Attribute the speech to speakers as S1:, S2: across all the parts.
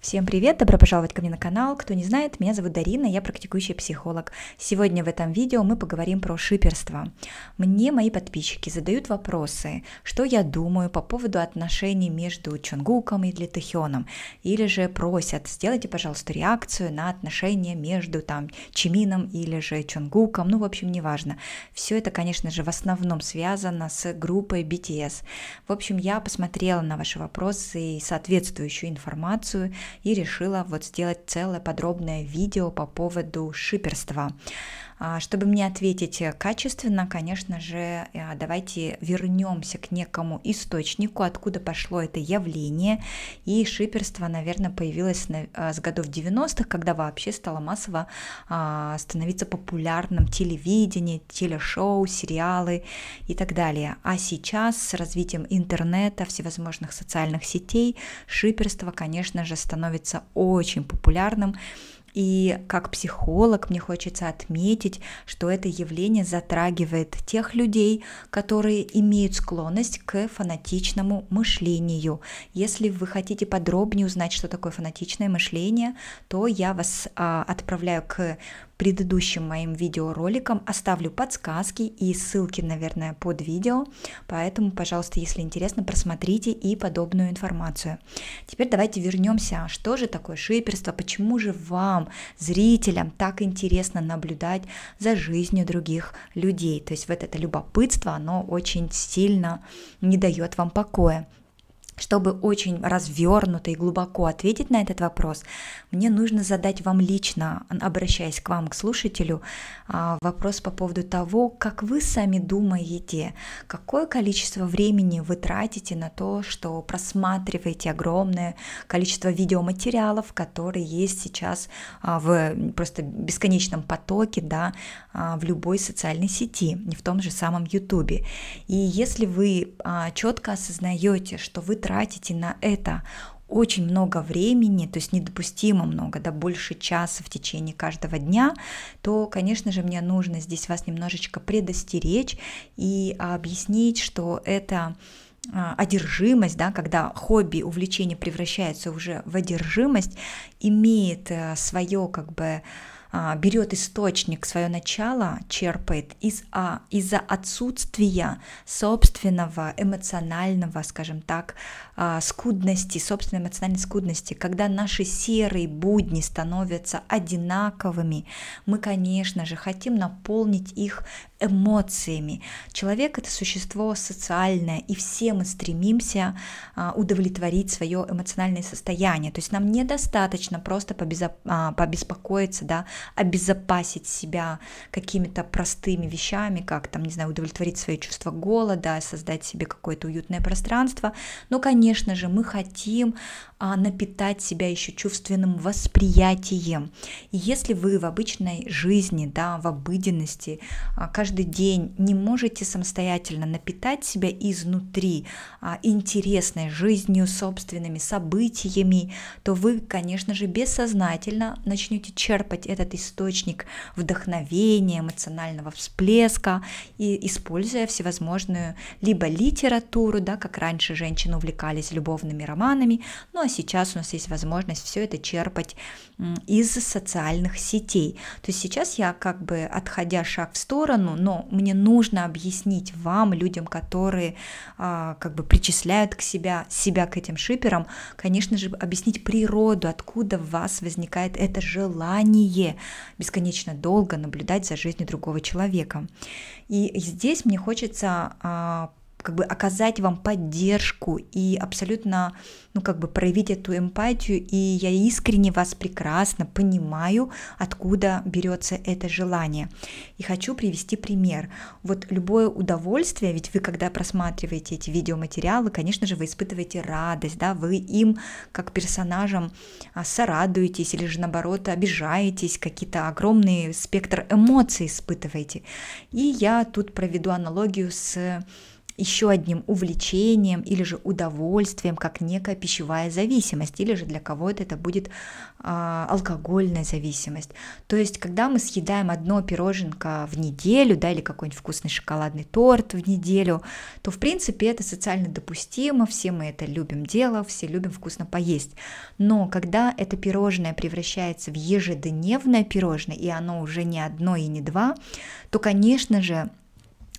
S1: Всем привет, добро пожаловать ко мне на канал. Кто не знает, меня зовут Дарина, я практикующий психолог. Сегодня в этом видео мы поговорим про шиперство. Мне мои подписчики задают вопросы, что я думаю по поводу отношений между Чонгуком и Длитахионом, или же просят, сделайте, пожалуйста, реакцию на отношения между там Чимином или же Чонгуком, ну, в общем, неважно. Все это, конечно же, в основном связано с группой BTS. В общем, я посмотрела на ваши вопросы и соответствующую информацию – и решила вот сделать целое подробное видео по поводу шиперства. А, чтобы мне ответить э, качественно, конечно же, э, давайте вернемся к некому источнику, откуда пошло это явление. И шиперство, наверное, появилось а, с годов 90-х, когда вообще стало массово а, становиться популярным телевидение, телешоу, сериалы и так далее. А сейчас с развитием интернета, всевозможных социальных сетей, шиперство, конечно же, становится очень популярным. И как психолог мне хочется отметить, что это явление затрагивает тех людей, которые имеют склонность к фанатичному мышлению. Если вы хотите подробнее узнать, что такое фанатичное мышление, то я вас а, отправляю к предыдущим моим видеороликам. Оставлю подсказки и ссылки, наверное, под видео. Поэтому, пожалуйста, если интересно, просмотрите и подобную информацию. Теперь давайте вернемся. Что же такое шиперство? Почему же вам, зрителям, так интересно наблюдать за жизнью других людей? То есть вот это любопытство, оно очень сильно не дает вам покоя. Чтобы очень развернуто и глубоко ответить на этот вопрос, мне нужно задать вам лично, обращаясь к вам, к слушателю, а, вопрос по поводу того, как вы сами думаете, какое количество времени вы тратите на то, что просматриваете огромное количество видеоматериалов, которые есть сейчас а, в просто бесконечном потоке, да, а, в любой социальной сети, не в том же самом YouTube. И если вы четко осознаете, что вы тратите тратите на это очень много времени, то есть недопустимо много, да больше часа в течение каждого дня, то, конечно же, мне нужно здесь вас немножечко предостеречь и объяснить, что это а, одержимость, да, когда хобби, увлечение превращается уже в одержимость, имеет э, свое как бы а, берет источник свое начало, черпает из, а, из-за отсутствия собственного эмоционального, скажем так, а, скудности, собственной эмоциональной скудности, когда наши серые будни становятся одинаковыми, мы, конечно же, хотим наполнить их эмоциями. Человек это существо социальное, и все мы стремимся а, удовлетворить свое эмоциональное состояние. То есть нам недостаточно просто побезо- побеспокоиться да, обезопасить себя какими-то простыми вещами, как там, не знаю, удовлетворить свои чувства голода, создать себе какое-то уютное пространство. Но, конечно же, мы хотим а, напитать себя еще чувственным восприятием. И если вы в обычной жизни, да, в обыденности а, каждый день не можете самостоятельно напитать себя изнутри а, интересной жизнью, собственными событиями, то вы, конечно же, бессознательно начнете черпать этот этот источник вдохновения, эмоционального всплеска, и используя всевозможную либо литературу, да, как раньше женщины увлекались любовными романами, ну а сейчас у нас есть возможность все это черпать из социальных сетей. То есть сейчас я как бы отходя шаг в сторону, но мне нужно объяснить вам, людям, которые а, как бы причисляют к себя, себя к этим шиперам, конечно же, объяснить природу, откуда в вас возникает это желание бесконечно долго наблюдать за жизнью другого человека. И здесь мне хочется а, как бы оказать вам поддержку и абсолютно, ну, как бы проявить эту эмпатию, и я искренне вас прекрасно понимаю, откуда берется это желание. И хочу привести пример. Вот любое удовольствие, ведь вы, когда просматриваете эти видеоматериалы, конечно же, вы испытываете радость, да, вы им, как персонажам, а, сорадуетесь или же, наоборот, обижаетесь, какие-то огромные спектр эмоций испытываете. И я тут проведу аналогию с еще одним увлечением или же удовольствием, как некая пищевая зависимость, или же для кого-то это будет э, алкогольная зависимость. То есть, когда мы съедаем одно пироженка в неделю, да, или какой-нибудь вкусный шоколадный торт в неделю, то, в принципе, это социально допустимо, все мы это любим дело, все любим вкусно поесть. Но когда это пирожное превращается в ежедневное пирожное, и оно уже не одно и не два, то, конечно же,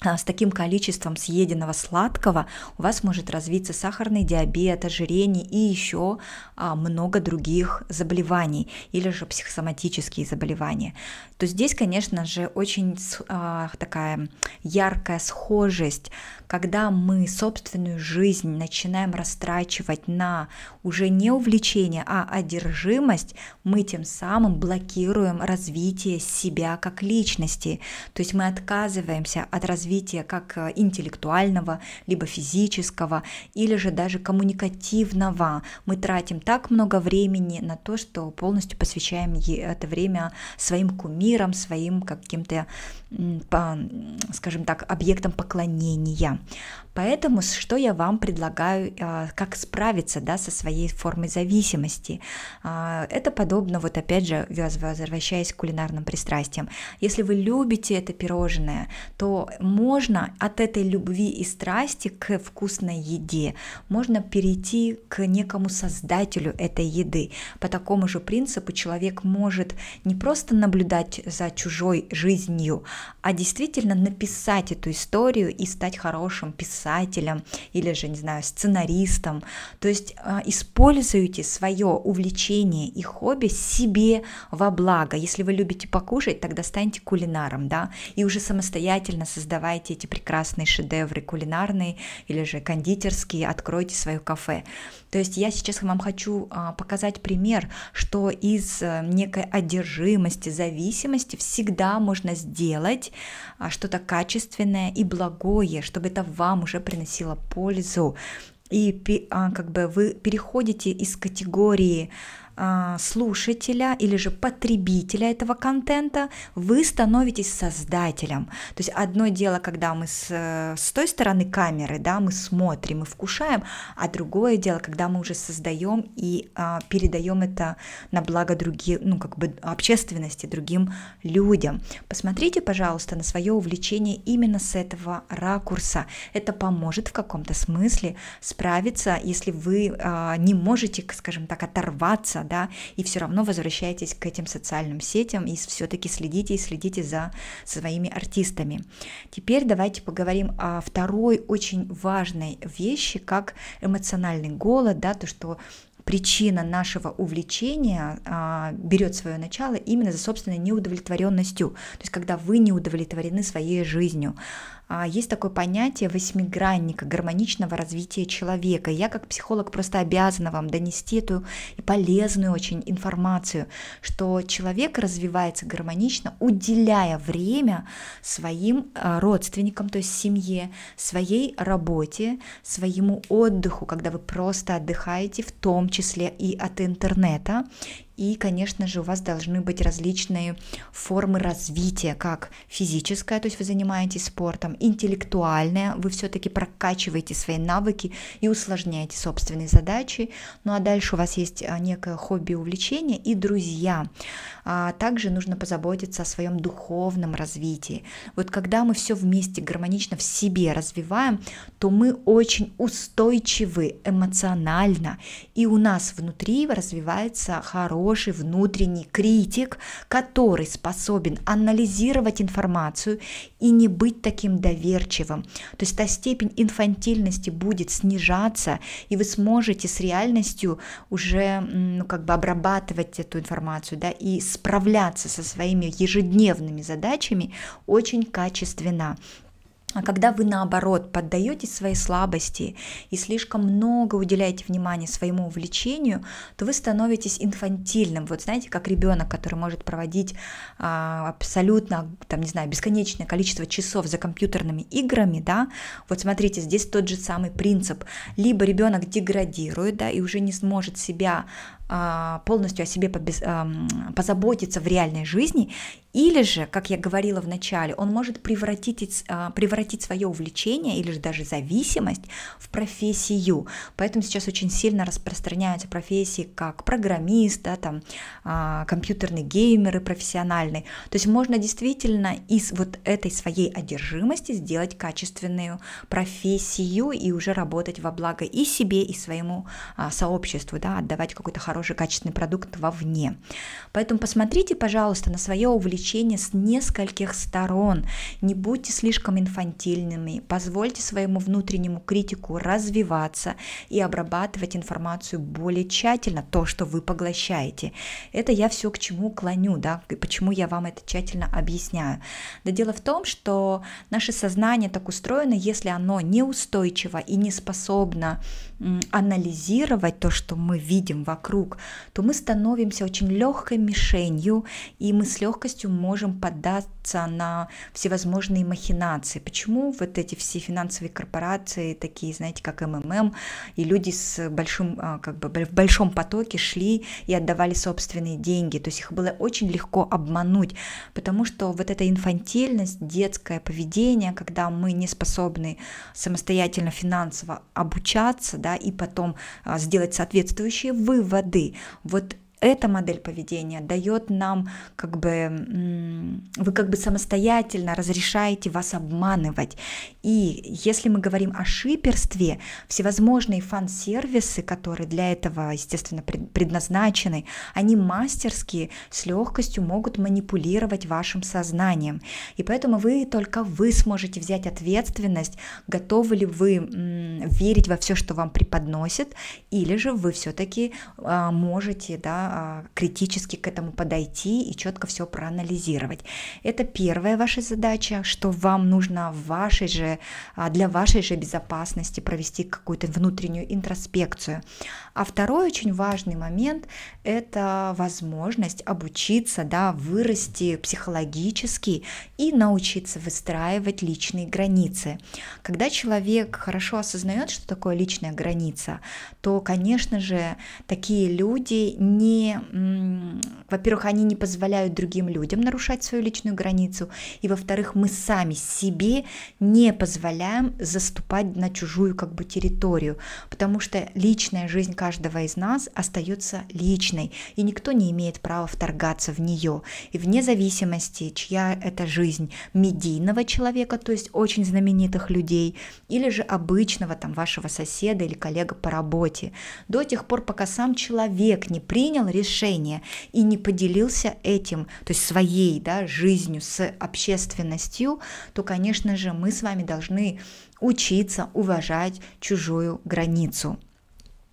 S1: а, с таким количеством съеденного сладкого у вас может развиться сахарный диабет, ожирение и еще а, много других заболеваний или же психосоматические заболевания, то здесь, конечно же, очень а, такая яркая схожесть, когда мы собственную жизнь начинаем растрачивать на уже не увлечение, а одержимость, мы тем самым блокируем развитие себя как личности, то есть мы отказываемся от развития развития как э, интеллектуального, либо физического, или же даже коммуникативного. Мы тратим так много времени на то, что полностью посвящаем это время своим кумирам, своим каким-то, скажем так, объектам поклонения. Поэтому что я вам предлагаю, а, как справиться да, со своей формой зависимости? А, это подобно, вот опять же, возвращаясь к кулинарным пристрастиям. Если вы любите это пирожное, то можно от этой любви и страсти к вкусной еде, можно перейти к некому создателю этой еды. По такому же принципу человек может не просто наблюдать за чужой жизнью, а действительно написать эту историю и стать хорошим писателем писателем или же, не знаю, сценаристом. То есть а, используйте свое увлечение и хобби себе во благо. Если вы любите покушать, тогда станьте кулинаром, да, и уже самостоятельно создавайте эти прекрасные шедевры кулинарные или же кондитерские, откройте свое кафе. То есть я сейчас вам хочу а, показать пример, что из э, некой одержимости, зависимости всегда можно сделать а, что-то качественное и благое, чтобы это вам уже приносила пользу. И а, как бы вы переходите из категории а, слушателя или же потребителя этого контента, вы становитесь создателем. То есть одно дело, когда мы с, с той стороны камеры, да, мы смотрим и вкушаем, а другое дело, когда мы уже создаем и а, передаем это на благо другим, ну как бы общественности, другим людям. Посмотрите, пожалуйста, на свое увлечение именно с этого ракурса. Это поможет в каком-то смысле справиться, если вы а, не можете, скажем так, оторваться да, и все равно возвращайтесь к этим социальным сетям и все-таки следите и следите за своими артистами. Теперь давайте поговорим о второй очень важной вещи, как эмоциональный голод, да, то, что причина нашего увлечения а, берет свое начало именно за собственной неудовлетворенностью, то есть когда вы не удовлетворены своей жизнью. А, есть такое понятие восьмигранника, гармоничного развития человека. Я как психолог просто обязана вам донести эту и полезную очень информацию, что человек развивается гармонично, уделяя время своим а, родственникам, то есть семье, своей работе, своему отдыху, когда вы просто отдыхаете, в том числе и от интернета, и, конечно же, у вас должны быть различные формы развития, как физическое, то есть вы занимаетесь спортом, интеллектуальное, вы все-таки прокачиваете свои навыки и усложняете собственные задачи. Ну а дальше у вас есть а, некое хобби, увлечение и друзья. А также нужно позаботиться о своем духовном развитии. Вот когда мы все вместе гармонично в себе развиваем, то мы очень устойчивы эмоционально, и у нас внутри развивается хороший хороший внутренний критик, который способен анализировать информацию и не быть таким доверчивым. То есть та степень инфантильности будет снижаться, и вы сможете с реальностью уже ну, как бы обрабатывать эту информацию да, и справляться со своими ежедневными задачами очень качественно. А когда вы наоборот поддаетесь своей слабости и слишком много уделяете внимания своему увлечению, то вы становитесь инфантильным. Вот знаете, как ребенок, который может проводить а, абсолютно, там, не знаю, бесконечное количество часов за компьютерными играми, да. Вот смотрите, здесь тот же самый принцип. Либо ребенок деградирует, да, и уже не сможет себя а, полностью о себе а, позаботиться в реальной жизни, или же, как я говорила в начале, он может превратить, а, превратить свое увлечение или же даже зависимость в профессию. Поэтому сейчас очень сильно распространяются профессии как программист, да, там, геймер и профессиональный. То есть можно действительно из вот этой своей одержимости сделать качественную профессию и уже работать во благо и себе, и своему сообществу, да, отдавать какой-то хороший хороший качественный продукт вовне. Поэтому посмотрите, пожалуйста, на свое увлечение с нескольких сторон. Не будьте слишком инфантильными, позвольте своему внутреннему критику развиваться и обрабатывать информацию более тщательно, то, что вы поглощаете. Это я все к чему клоню, да, и почему я вам это тщательно объясняю. Да дело в том, что наше сознание так устроено, если оно неустойчиво и не способно анализировать то, что мы видим вокруг, вокруг, то мы становимся очень легкой мишенью, и мы с легкостью можем поддаться на всевозможные махинации. Почему вот эти все финансовые корпорации, такие, знаете, как МММ, и люди с большим, а, как бы, в большом потоке шли и отдавали собственные деньги, то есть их было очень легко обмануть, потому что вот эта инфантильность, детское поведение, когда мы не способны самостоятельно финансово обучаться, да, и потом а, сделать соответствующие выводы, воды. Вот эта модель поведения дает нам как бы, вы как бы самостоятельно разрешаете вас обманывать. И если мы говорим о шиперстве, всевозможные фан-сервисы, которые для этого, естественно, предназначены, они мастерски с легкостью могут манипулировать вашим сознанием. И поэтому вы только вы сможете взять ответственность, готовы ли вы верить во все, что вам преподносит, или же вы все-таки а, можете да, а, критически к этому подойти и четко все проанализировать. Это первая ваша задача, что вам нужно в вашей же, а, для вашей же безопасности провести какую-то внутреннюю интроспекцию. А второй очень важный момент – это возможность обучиться, да, вырасти психологически и научиться выстраивать личные границы. Когда человек хорошо осознает, что такое личная граница, то, конечно же, такие люди не во-первых, они не позволяют другим людям нарушать свою личную границу, и, во-вторых, мы сами себе не позволяем заступать на чужую как бы территорию, потому что личная жизнь каждого из нас остается личной, и никто не имеет права вторгаться в нее. И вне зависимости, чья это жизнь, медийного человека, то есть очень знаменитых людей, или же обычного там вашего соседа или коллега по работе, до тех пор, пока сам человек не принял решение и не поделился этим, то есть своей да, жизнью с общественностью, то, конечно же, мы с вами должны учиться уважать чужую границу.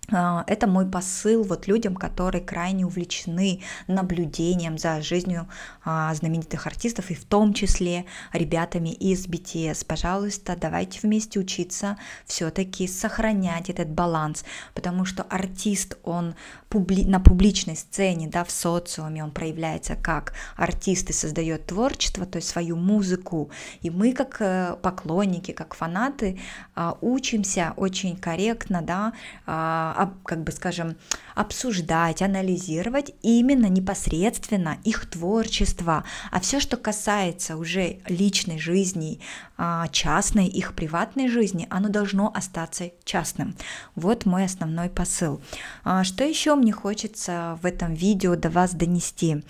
S1: А, это мой посыл вот людям, которые крайне увлечены наблюдением за жизнью а, знаменитых артистов, и в том числе ребятами из BTS. Пожалуйста, давайте вместе учиться все-таки сохранять этот баланс, потому что артист, он публи- на публичной сцене, да, в социуме, он проявляется как артист и создает творчество, то есть свою музыку. И мы как э, поклонники, как фанаты а, учимся очень корректно, да, а, как бы скажем, обсуждать, анализировать именно непосредственно их творчество. А все, что касается уже личной жизни, а, частной, их приватной жизни, оно должно остаться частным. Вот мой основной посыл. Что еще мне хочется в этом видео до вас донести?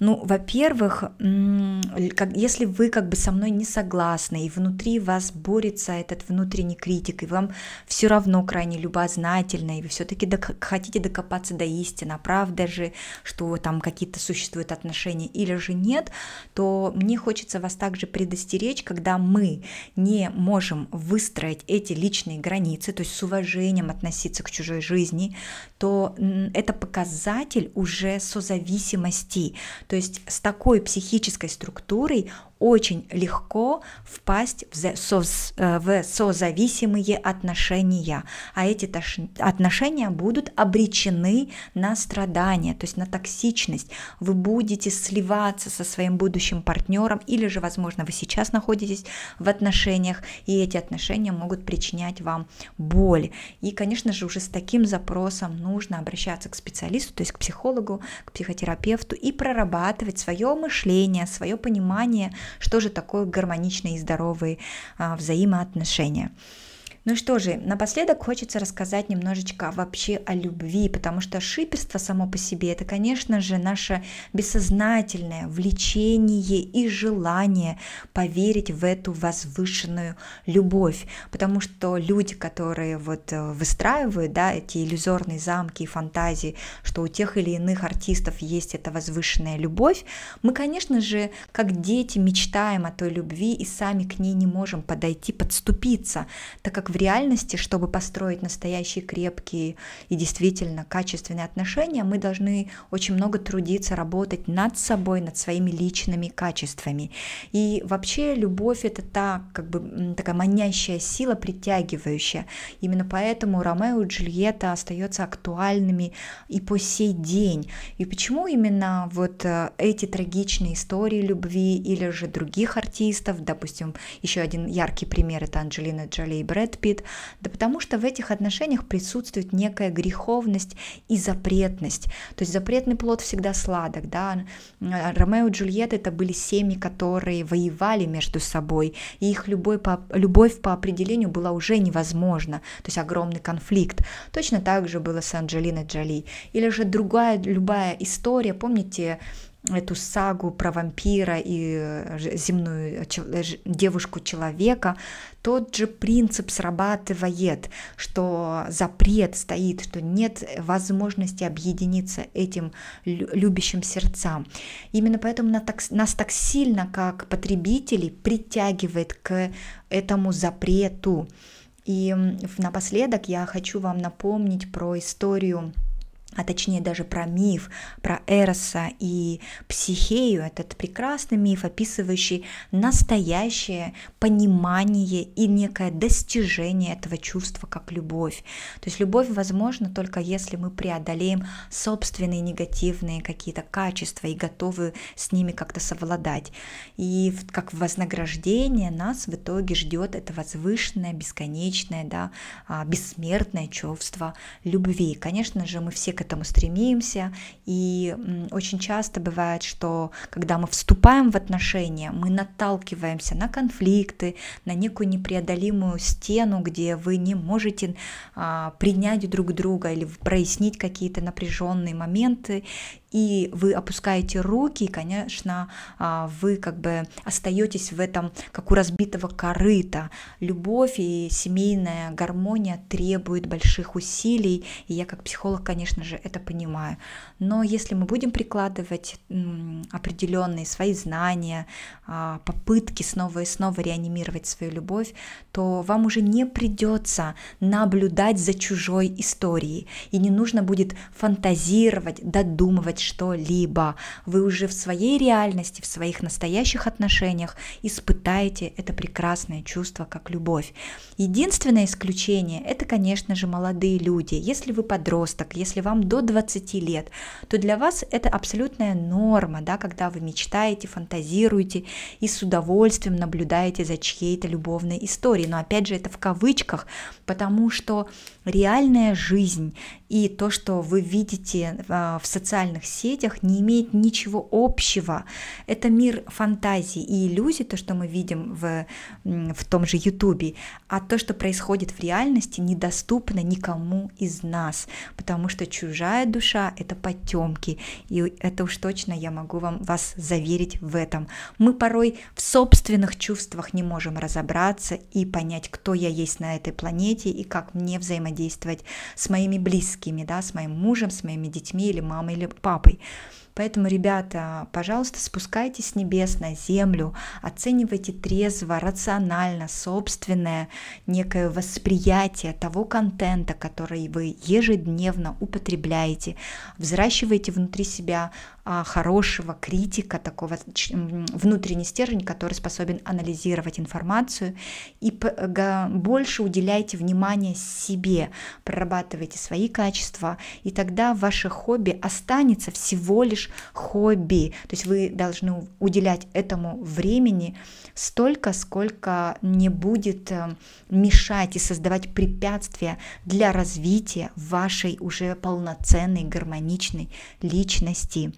S1: Ну, во-первых, если вы как бы со мной не согласны, и внутри вас борется этот внутренний критик, и вам все равно крайне любознательно, и вы все-таки док- хотите докопаться до истины, а правда же, что там какие-то существуют отношения или же нет, то мне хочется вас также предостеречь, когда мы не можем выстроить эти личные границы, то есть с уважением относиться к чужой жизни, то это показатель уже созависимости. То есть с такой психической структурой очень легко впасть в, со э, в созависимые отношения, а эти отношения будут обречены на страдания, то есть на токсичность. Вы будете сливаться со своим будущим партнером, или же, возможно, вы сейчас находитесь в отношениях, и эти отношения могут причинять вам боль. И, конечно же, уже с таким запросом нужно обращаться к специалисту, то есть к психологу, к психотерапевту и прорабатывать свое мышление, свое понимание, что же такое гармоничные и здоровые а, взаимоотношения. Ну что же, напоследок хочется рассказать немножечко вообще о любви, потому что шиперство само по себе это, конечно же, наше бессознательное влечение и желание поверить в эту возвышенную любовь, потому что люди, которые вот э, выстраивают, да, эти иллюзорные замки и фантазии, что у тех или иных артистов есть эта возвышенная любовь, мы, конечно же, как дети мечтаем о той любви и сами к ней не можем подойти, подступиться, так как в реальности, чтобы построить настоящие крепкие и действительно качественные отношения, мы должны очень много трудиться, работать над собой, над своими личными качествами. И вообще любовь это та как бы такая манящая сила, притягивающая. Именно поэтому Ромео и Джульетта остаются актуальными и по сей день. И почему именно вот э, эти трагичные истории любви или же других артистов, допустим, еще один яркий пример это Анджелина Джоли и Брэд терпит, да потому что в этих отношениях присутствует некая греховность и запретность. То есть запретный плод всегда сладок, да. Ромео и Джульетта это были семьи, которые воевали между собой, и их любовь по, любовь по определению была уже невозможна, то есть огромный конфликт. Точно так же было с Анджелиной Джоли. Или же другая любая история, помните, эту сагу про вампира и э, земную э, э, девушку-человека, тот же принцип срабатывает, что запрет стоит, что нет возможности объединиться этим любящим сердцам. Именно поэтому нас так сильно, как потребителей, притягивает к этому запрету. И напоследок я хочу вам напомнить про историю а точнее даже про миф, про Эроса и Психею, этот прекрасный миф, описывающий настоящее понимание и некое достижение этого чувства как любовь. То есть любовь возможна только если мы преодолеем собственные негативные какие-то качества и готовы с ними как-то совладать. И как вознаграждение нас в итоге ждет это возвышенное, бесконечное, да, а, бессмертное чувство любви. Конечно же, мы все к этому стремимся. И очень часто бывает, что когда мы вступаем в отношения, мы наталкиваемся на конфликты, на некую непреодолимую стену, где вы не можете а, принять друг друга или прояснить какие-то напряженные моменты и вы опускаете руки, и, конечно, а, вы как бы остаетесь в этом, как у разбитого корыта. Любовь и семейная гармония требуют больших усилий, и я как психолог, конечно же, это понимаю. Но если мы будем прикладывать определенные свои знания, а, попытки снова и снова реанимировать свою любовь, то вам уже не придется наблюдать за чужой историей, и не нужно будет фантазировать, додумывать, что-либо. Вы уже в своей реальности, в своих настоящих отношениях испытаете это прекрасное чувство, как любовь. Единственное исключение – это, конечно же, молодые люди. Если вы подросток, если вам до 20 лет, то для вас это абсолютная норма, да, когда вы мечтаете, фантазируете и с удовольствием наблюдаете за чьей-то любовной историей. Но опять же, это в кавычках, потому что реальная жизнь и то, что вы видите э, в социальных сетях не имеет ничего общего. Это мир фантазии и иллюзий, то, что мы видим в, в том же Ютубе, а то, что происходит в реальности, недоступно никому из нас, потому что чужая душа — это потемки, и это уж точно я могу вам, вас заверить в этом. Мы порой в собственных чувствах не можем разобраться и понять, кто я есть на этой планете и как мне взаимодействовать с моими близкими, да, с моим мужем, с моими детьми или мамой или папой папой. Поэтому, ребята, пожалуйста, спускайтесь с небес на землю, оценивайте трезво, рационально собственное некое восприятие того контента, который вы ежедневно употребляете, взращивайте внутри себя а, хорошего критика, такого внутренний стержень, который способен анализировать информацию. И больше уделяйте внимание себе, прорабатывайте свои качества, и тогда ваше хобби останется всего лишь хобби. То есть вы должны уделять этому времени столько, сколько не будет э, мешать и создавать препятствия для развития вашей уже полноценной, гармоничной личности.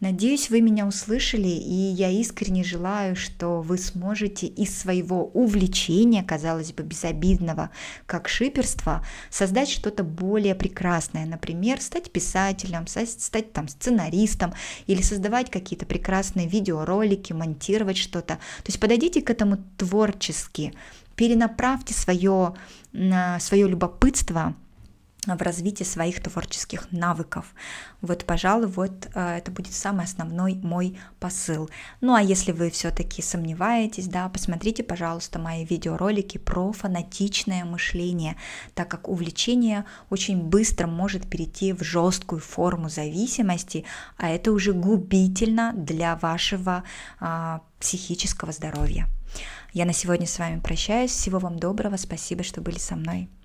S1: Надеюсь, вы меня услышали, и я искренне желаю, что вы сможете из своего увлечения, казалось бы, безобидного, как шиперство, создать что-то более прекрасное, например, стать писателем, стать там сценаристом или создавать какие-то прекрасные видеоролики, монтировать что-то. То есть подойдите к этому творчески, перенаправьте свое, а, свое любопытство в развитии своих творческих навыков. Вот, пожалуй, вот э, это будет самый основной мой посыл. Ну а если вы все-таки сомневаетесь, да, посмотрите, пожалуйста, мои видеоролики про фанатичное мышление, так как увлечение очень быстро может перейти в жесткую форму зависимости, а это уже губительно для вашего а, психического здоровья. Я на сегодня с вами прощаюсь. Всего вам доброго. Спасибо, что были со мной.